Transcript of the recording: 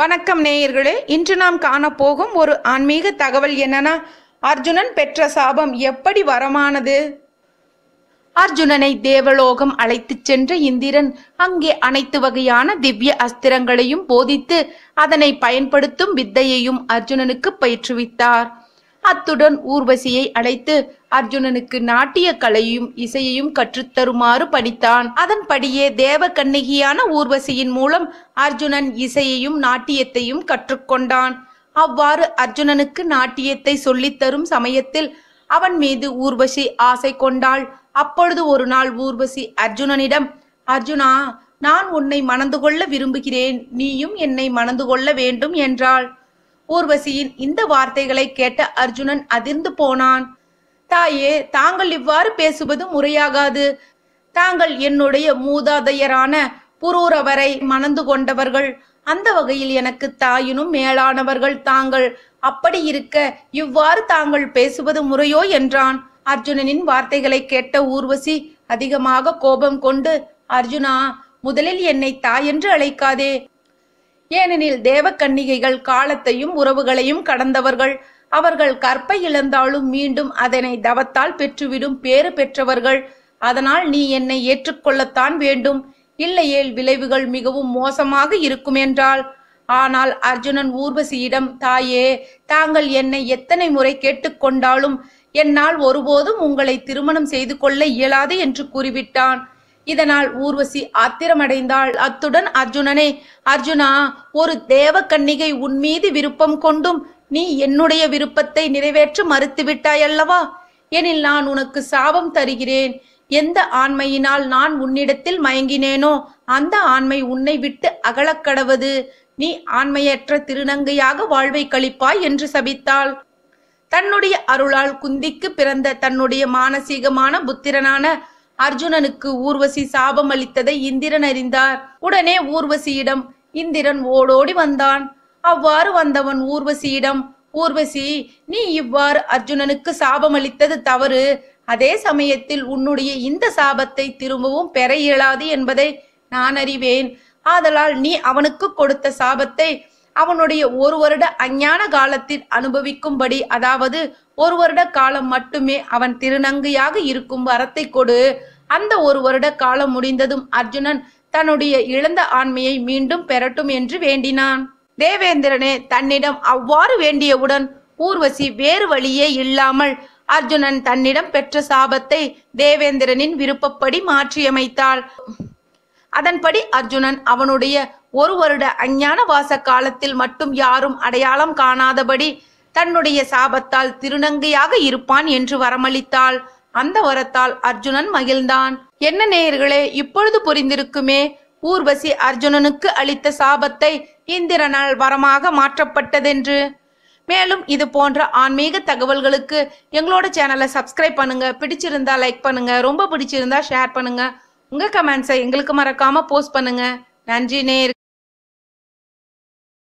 வணக்கம் நேயர்களே இன்று நாம் காணப்போகும் ஒரு ஆன்மீக தகவல் என்னன்னா அர்ஜுனன் பெற்ற சாபம் எப்படி வரமானது அர்ஜுனனை தேவலோகம் அழைத்துச் சென்ற இந்திரன் அங்கே அனைத்து வகையான திவ்ய அஸ்திரங்களையும் போதித்து அதனை பயன்படுத்தும் வித்தையையும் அர்ஜுனனுக்கு பயிற்றுவித்தார் அத்துடன் ஊர்வசியை அழைத்து அர்ஜுனனுக்கு நாட்டிய கலையும் இசையையும் கற்றுத்தருமாறு பணித்தான் அதன்படியே தேவ கண்ணிகியான ஊர்வசியின் மூலம் அர்ஜுனன் இசையையும் நாட்டியத்தையும் கற்றுக்கொண்டான் அவ்வாறு அர்ஜுனனுக்கு நாட்டியத்தை சொல்லித்தரும் சமயத்தில் அவன் மீது ஊர்வசி ஆசை கொண்டாள் அப்பொழுது ஒரு நாள் ஊர்வசி அர்ஜுனனிடம் அர்ஜுனா நான் உன்னை மணந்து கொள்ள விரும்புகிறேன் நீயும் என்னை மணந்து கொள்ள வேண்டும் என்றாள் ஊர்வசியின் இந்த வார்த்தைகளை கேட்ட அர்ஜுனன் அதிர்ந்து போனான் தாயே தாங்கள் இவ்வாறு பேசுவது முறையாகாது தாங்கள் என்னுடைய மூதாதையரான புரூரவரை மணந்து கொண்டவர்கள் அந்த வகையில் எனக்கு தாயினும் மேலானவர்கள் தாங்கள் அப்படி இருக்க இவ்வாறு தாங்கள் பேசுவது முறையோ என்றான் அர்ஜுனனின் வார்த்தைகளை கேட்ட ஊர்வசி அதிகமாக கோபம் கொண்டு அர்ஜுனா முதலில் என்னை தாய் என்று அழைக்காதே ஏனெனில் தேவக்கன்னிகைகள் காலத்தையும் உறவுகளையும் கடந்தவர்கள் அவர்கள் கற்பை இழந்தாலும் மீண்டும் அதனை தவத்தால் பெற்றுவிடும் பேறு பெற்றவர்கள் அதனால் நீ என்னை ஏற்றுக்கொள்ளத்தான் வேண்டும் இல்லையேல் விளைவுகள் மிகவும் மோசமாக இருக்கும் என்றால் ஆனால் அர்ஜுனன் ஊர்வசியிடம் தாயே தாங்கள் என்னை எத்தனை முறை கேட்டுக்கொண்டாலும் என்னால் ஒருபோதும் உங்களை திருமணம் செய்து கொள்ள இயலாது என்று கூறிவிட்டான் இதனால் ஊர்வசி ஆத்திரமடைந்தாள் அத்துடன் அர்ஜுனனே அர்ஜுனா ஒரு தேவ கன்னிகை உன்மீது விருப்பம் கொண்டும் நீ என்னுடைய விருப்பத்தை நிறைவேற்ற அல்லவா எனில் நான் உனக்கு சாபம் தருகிறேன் எந்த ஆண்மையினால் நான் உன்னிடத்தில் மயங்கினேனோ அந்த ஆண்மை உன்னை விட்டு அகலக்கடவது நீ ஆண்மையற்ற திருநங்கையாக வாழ்வை கழிப்பாய் என்று சபித்தாள் தன்னுடைய அருளால் குந்திக்கு பிறந்த தன்னுடைய மானசீகமான புத்திரனான அர்ஜுனனுக்கு ஊர்வசி சாபம் அளித்ததை இந்திரன் அறிந்தார் உடனே ஊர்வசியிடம் இந்திரன் ஓடோடி வந்தான் அவ்வாறு வந்தவன் ஊர்வசியிடம் ஊர்வசி நீ இவ்வாறு அர்ஜுனனுக்கு சாபமளித்தது தவறு அதே சமயத்தில் உன்னுடைய இந்த சாபத்தை திரும்பவும் பெற இயலாது என்பதை நான் அறிவேன் ஆதலால் நீ அவனுக்கு கொடுத்த சாபத்தை அவனுடைய ஒரு வருட அஞ்ஞான காலத்தில் அனுபவிக்கும்படி அதாவது ஒரு வருட காலம் மட்டுமே அவன் திருநங்கையாக இருக்கும் வரத்தை கொடு அந்த ஒரு வருட காலம் முடிந்ததும் அர்ஜுனன் தன்னுடைய இழந்த ஆண்மையை மீண்டும் பெறட்டும் என்று வேண்டினான் தேவேந்திரனே தன்னிடம் அவ்வாறு வேண்டியவுடன் ஊர்வசி வேறு வழியே இல்லாமல் அர்ஜுனன் தன்னிடம் பெற்ற சாபத்தை தேவேந்திரனின் விருப்பப்படி மாற்றியமைத்தாள் அதன்படி அர்ஜுனன் அவனுடைய ஒரு வருட அஞ்ஞான வாச காலத்தில் மட்டும் யாரும் அடையாளம் காணாதபடி தன்னுடைய சாபத்தால் திருநங்கையாக இருப்பான் என்று வரமளித்தாள் அந்த வரத்தால் அர்ஜுனன் மகிழ்ந்தான் என்ன நேயர்களே இப்பொழுது புரிந்திருக்குமே ஊர்வசி அர்ஜுனனுக்கு அளித்த சாபத்தை இந்திரனால் வரமாக மாற்றப்பட்டதென்று மேலும் இது போன்ற ஆன்மீக தகவல்களுக்கு எங்களோட சேனலை சப்ஸ்கிரைப் பண்ணுங்க பிடிச்சிருந்தா லைக் பண்ணுங்க ரொம்ப பிடிச்சிருந்தா ஷேர் பண்ணுங்க உங்க கமெண்ட்ஸை எங்களுக்கு மறக்காம போஸ்ட் பண்ணுங்க நன்றி நேர்